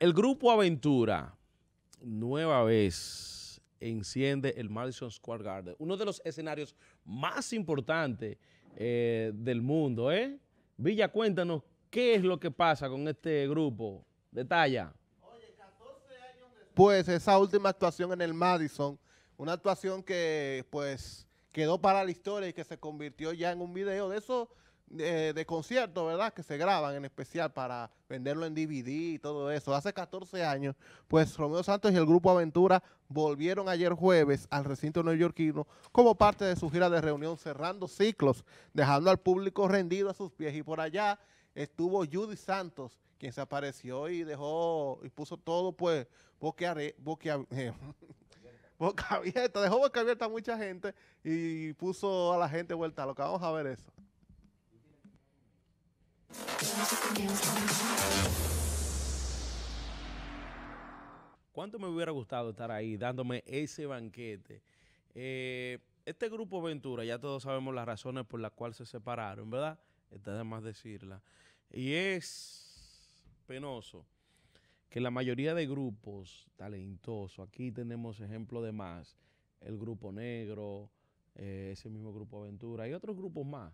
El grupo Aventura, nueva vez, enciende el Madison Square Garden, uno de los escenarios más importantes eh, del mundo. ¿eh? Villa, cuéntanos qué es lo que pasa con este grupo. Detalla. Pues esa última actuación en el Madison, una actuación que pues quedó para la historia y que se convirtió ya en un video de eso eh, de, conciertos, ¿verdad? Que se graban en especial para venderlo en DVD y todo eso. Hace 14 años, pues Romeo Santos y el grupo Aventura volvieron ayer jueves al recinto neoyorquino como parte de su gira de reunión cerrando ciclos, dejando al público rendido a sus pies. Y por allá estuvo Judy Santos, quien se apareció y dejó y puso todo pues eh, boca abierta, dejó boca abierta a mucha gente y puso a la gente vuelta. Lo vamos a ver eso. ¿Cuánto me hubiera gustado estar ahí dándome ese banquete? Eh, este grupo Aventura, ya todos sabemos las razones por las cuales se separaron, ¿verdad? Está de más decirla. Y es penoso que la mayoría de grupos talentosos, aquí tenemos ejemplo de más, el Grupo Negro, eh, ese mismo Grupo Aventura y otros grupos más,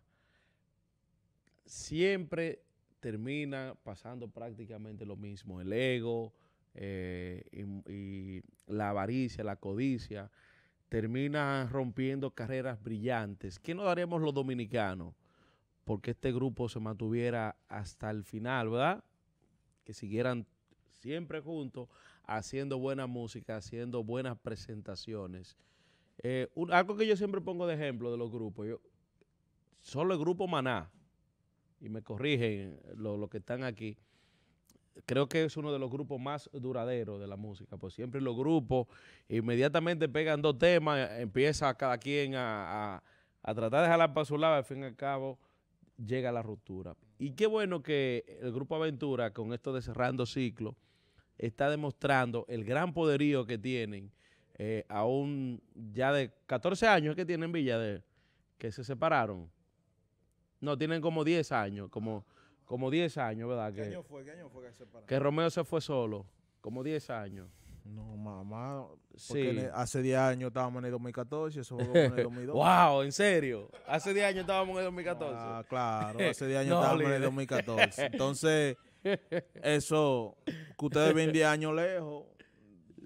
siempre termina pasando prácticamente lo mismo, el ego eh, y, la avaricia, la codicia, termina rompiendo carreras brillantes. ¿Qué nos daríamos los dominicanos? Porque este grupo se mantuviera hasta el final, ¿verdad? Que siguieran siempre juntos, haciendo buena música, haciendo buenas presentaciones. Eh, algo que yo siempre pongo de ejemplo de los grupos, yo, solo el grupo Maná, y me corrigen los lo que están aquí, creo que es uno de los grupos más duraderos de la música, pues siempre los grupos inmediatamente pegan dos temas, empieza cada quien a, tratar de jalar para su lado, al fin y al cabo llega la ruptura. Y qué bueno que el Grupo Aventura, con esto de Cerrando Ciclo, está demostrando el gran poderío que tienen eh, aún ya de 14 años que tienen Villa que se separaron. No, tienen como 10 años, como, 10 años, ¿verdad? ¿Qué año fue? ¿Qué año fue que se separaron? Que Romeo se fue solo, como 10 años. No, mamá. Porque sí. hace 10 años estábamos en el 2014 eso fue en el 2012. ¡Wow! ¿En serio? Hace 10 años estábamos en el 2014. Ah, claro. Hace 10 años estábamos en el 2014. Entonces, eso, que ustedes ven 10 años lejos.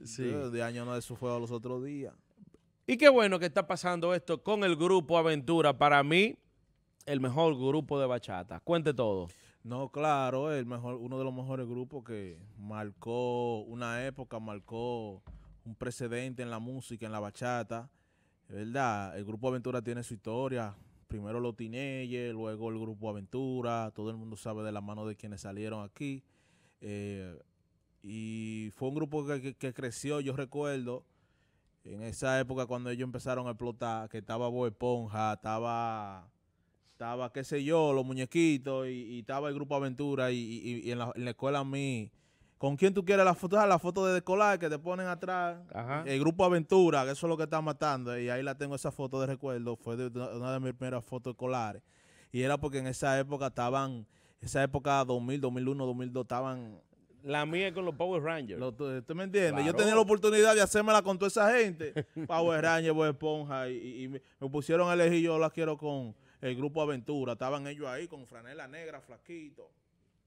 Sí. 10 años no, eso fue a los otros días. Y qué bueno que está pasando esto con el grupo Aventura. Para mí, el mejor grupo de bachata. Cuente todo. No, claro, el mejor, uno de los mejores grupos que marcó una época, marcó un precedente en la música, en la bachata. verdad, el grupo Aventura tiene su historia. Primero los Tineyes, luego el grupo Aventura. Todo el mundo sabe de la mano de quienes salieron aquí. Eh, y fue un grupo que, creció, yo recuerdo, en esa época cuando ellos empezaron a explotar, que estaba Bob Esponja, estaba estaba, qué sé yo, los muñequitos y, estaba el grupo Aventura y, en, la, escuela a mí. ¿Con quién tú quieres la foto? Ah, la foto de escolar que te ponen atrás. El grupo Aventura, que eso es lo que está matando. Y ahí la tengo esa foto de recuerdo. Fue de, una de mis primeras fotos escolares. Y era porque en esa época estaban, esa época 2000, 2001, 2002, estaban... La mía con los Power Rangers. ¿tú, me entiendes? Yo tenía la oportunidad de hacérmela con toda esa gente. Power Rangers, Bob Esponja. Y, y, me pusieron a elegir, yo la quiero con el grupo Aventura. Estaban ellos ahí con franela negra, flaquito.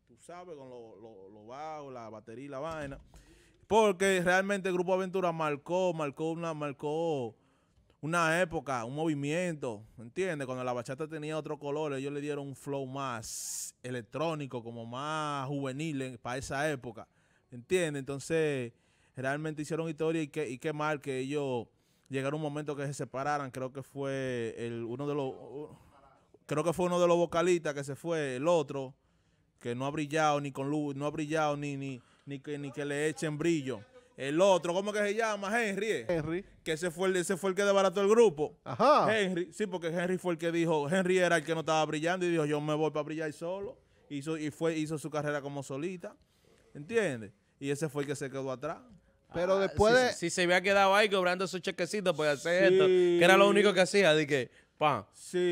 Tú sabes, con los lo, lo bajos, la batería y la vaina. Porque realmente el grupo Aventura marcó, marcó una, marcó una época, un movimiento, ¿entiendes? Cuando la bachata tenía otro color, ellos le dieron un flow más electrónico, como más juvenil eh, para esa época, ¿entiendes? Entonces, realmente hicieron historia y, que, y qué mal que ellos llegaron un momento que se separaran, creo que fue el, uno de los creo que fue uno de los vocalistas que se fue, el otro, que no ha brillado ni con luz, no ha brillado ni, ni, ni, que, ni que le echen brillo. El otro, ¿cómo que se llama? Henry. ¿eh? Henry. Que ese fue el, fue el que desbarató el grupo. Ajá. Henry, sí, porque Henry fue el que dijo, Henry era el que no estaba brillando y dijo, yo me voy para brillar solo. Hizo, y fue, hizo su carrera como solita. ¿Entiendes? Y ese fue el que se quedó atrás. Pero ah, después si, de... si, se había quedado ahí cobrando sus chequecito pues hacer esto, que era lo único que hacía, de que Ah.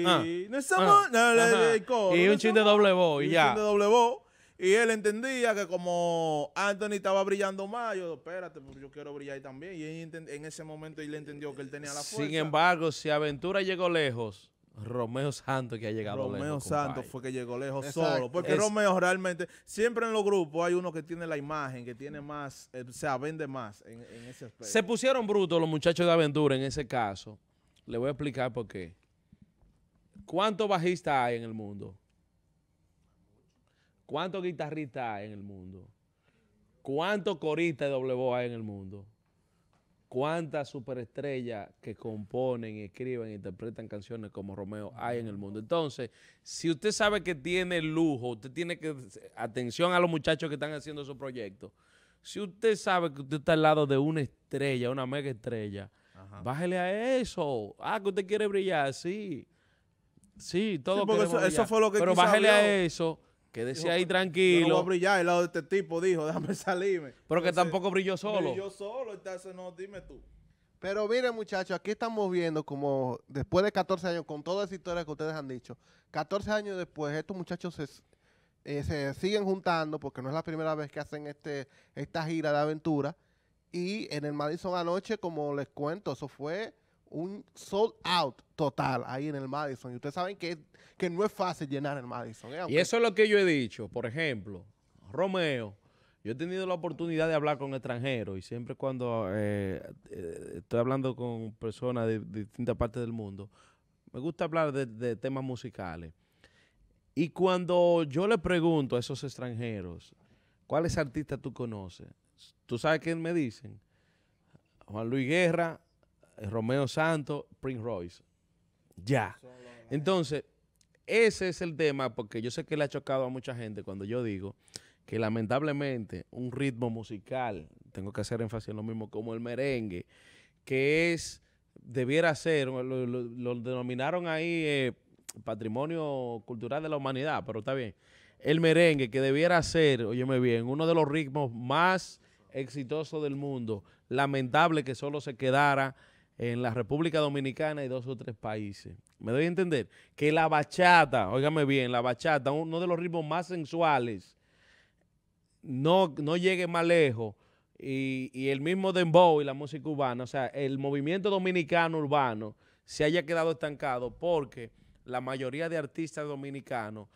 Ah. Y un chiste de doble voz. Y ya. Y él entendía que como Anthony estaba brillando más, yo, espérate, porque yo quiero brillar también. Y en ese momento él entendió que él tenía la fuerza. Sin embargo, si Aventura llegó lejos, Romeo Santos que ha llegado lejos. Romeo Santos fue que llegó lejos solo. Porque Romeo realmente, siempre en los grupos hay uno que tiene la imagen, que tiene más, eh, o sea, vende más en ese aspecto. Se pusieron brutos los muchachos de Aventura en ese caso. Le voy a explicar por qué. ¿Cuántos bajistas hay en el mundo? ¿Cuántos guitarristas hay en el mundo? ¿Cuántos coristas de voz hay en el mundo? ¿Cuántas superestrellas que componen, escriben, interpretan canciones como Romeo hay en el mundo? Entonces, si usted sabe que tiene lujo, usted tiene que... Atención a los muchachos que están haciendo su proyectos. Si usted sabe que usted está al lado de una estrella, una mega estrella, bájele a eso. Ah, que usted quiere brillar, sí. Sí, todo eso, fue lo que Pero bájele a eso, que decía ahí tranquilo. no voy a el lado de este tipo dijo, déjame salirme. Pero que tampoco brilló solo. Brilló solo, entonces no, dime tú. Pero miren, muchachos, aquí estamos viendo como después de 14 años, con toda esa historia que ustedes han dicho, 14 años después, estos muchachos se, eh, se siguen juntando, porque no es la primera vez que hacen este, esta gira de aventura. Y en el Madison anoche, como les cuento, eso fue un sold out total ahí en el Madison. Y ustedes saben que, no es fácil llenar el Madison. ¿eh? Y eso es lo que yo he dicho. Por ejemplo, Romeo, yo he tenido la oportunidad de hablar con extranjeros y siempre cuando eh, eh, estoy hablando con personas de, distintas partes del mundo, me gusta hablar de, temas musicales. Y cuando yo le pregunto a esos extranjeros, ¿cuáles artistas tú conoces? ¿Tú sabes quién me dicen? Juan Luis Guerra, Romeo Santos, Prince Royce. Ya. Entonces, ese es el tema, porque yo sé que le ha chocado a mucha gente cuando yo digo que lamentablemente un ritmo musical, tengo que hacer énfasis en lo mismo, como el merengue, que es, debiera ser, lo, denominaron ahí eh, patrimonio cultural de la humanidad, pero está bien. El merengue, que debiera ser, óyeme bien, uno de los ritmos más exitosos del mundo, lamentable que solo se quedara en la República Dominicana y dos o tres países. Me doy a entender que la bachata, óigame bien, la bachata, uno de los ritmos más sensuales, no, no llegue más lejos. Y, el mismo dembow y la música urbana, o sea, el movimiento dominicano urbano se haya quedado estancado porque la mayoría de artistas dominicanos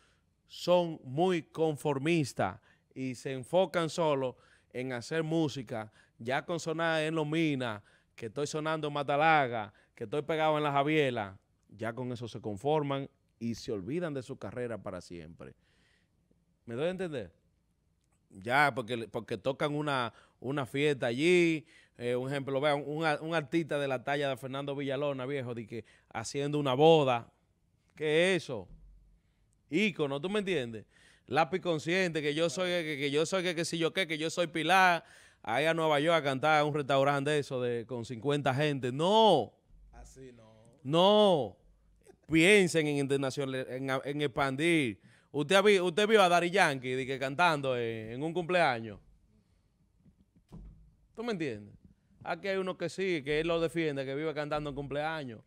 son muy conformistas y se enfocan solo en hacer música, ya con sonar en los minas que estoy sonando en Matalaga, que estoy pegado en la Javiela, ya con eso se conforman y se olvidan de su carrera para siempre. ¿Me doy a entender? Ya, porque, porque tocan una, una fiesta allí, eh, un ejemplo, vean, un, artista de la talla de Fernando Villalona, viejo, de que haciendo una boda, ¿qué es eso? Ícono, ¿tú me entiendes? Lápiz consciente, que yo soy, que, yo soy, que, que si yo qué, que yo soy Pilar, ahí a Nueva York a cantar a un restaurante de eso de, con 50 gente. No. Así ah, no. No. Piensen en en, expandir. Usted, usted vio a Dari Yankee que cantando en, en, un cumpleaños. ¿Tú me entiendes? Aquí hay uno que sí, que él lo defiende, que vive cantando en cumpleaños.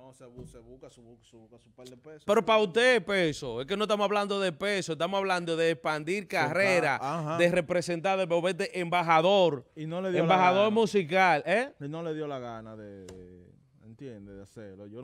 No, se, busca, su, par de pesos. Pero para usted, peso. Es que no estamos hablando de peso, estamos hablando de expandir carrera, de representar, de embajador. Y no le dio Embajador musical, ¿eh? Y no le dio la gana de, entiende, De hacerlo.